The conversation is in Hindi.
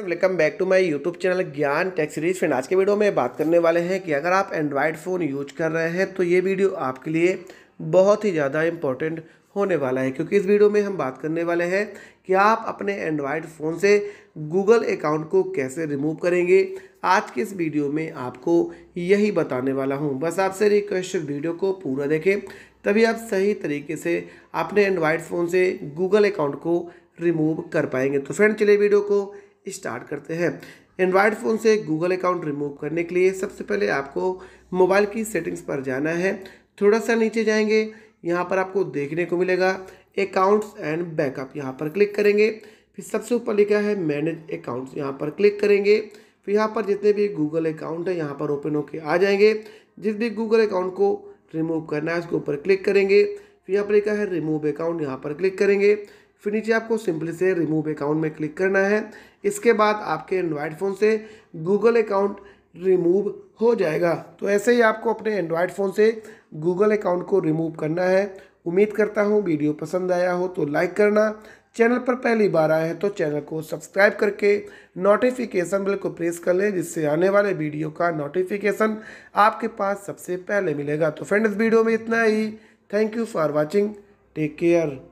welcome back to my YouTube channel Gyan tech series friend आज के वीडियो में बात करने वाले हैं कि अगर आप एंड्रॉयड फ़ोन यूज कर रहे हैं तो ये वीडियो आपके लिए बहुत ही ज़्यादा इंपॉर्टेंट होने वाला है क्योंकि इस वीडियो में हम बात करने वाले हैं कि आप अपने एंड्रॉयड फ़ोन से गूगल अकाउंट को कैसे रिमूव करेंगे आज के इस वीडियो में आपको यही बताने वाला हूँ बस आपसे रिक्वेस्ट वीडियो को पूरा देखें तभी आप सही तरीके से अपने एंड्रॉयड फ़ोन से गूगल अकाउंट को रिमूव कर पाएंगे तो फ्रेंड चलिए वीडियो को स्टार्ट करते हैं एंड्रॉयड फ़ोन से गूगल अकाउंट रिमूव करने के लिए सबसे पहले आपको मोबाइल की सेटिंग्स पर जाना है थोड़ा सा नीचे जाएंगे यहाँ पर आपको देखने को मिलेगा अकाउंट्स एंड बैकअप यहाँ पर क्लिक करेंगे फिर सबसे ऊपर लिखा है मैनेज अकाउंट्स यहाँ पर क्लिक करेंगे फिर यहाँ पर जितने भी गूगल अकाउंट है यहाँ पर ओपन होकर आ जाएंगे जिस भी गूगल अकाउंट को रिमूव करना है उसके ऊपर क्लिक करेंगे फिर यहाँ पर लिखा है रिमूव अकाउंट यहाँ पर क्लिक करेंगे फिर नीचे आपको सिंपली से रिमूव अकाउंट में क्लिक करना है इसके बाद आपके एंड्रॉयड फ़ोन से गूगल अकाउंट रिमूव हो जाएगा तो ऐसे ही आपको अपने एंड्रॉयड फ़ोन से गूगल अकाउंट को रिमूव करना है उम्मीद करता हूँ वीडियो पसंद आया हो तो लाइक करना चैनल पर पहली बार आए हैं तो चैनल को सब्सक्राइब करके नोटिफिकेशन बेल को प्रेस कर लें जिससे आने वाले वीडियो का नोटिफिकेशन आपके पास सबसे पहले मिलेगा तो फ्रेंड्स वीडियो में इतना ही thank you for watching take care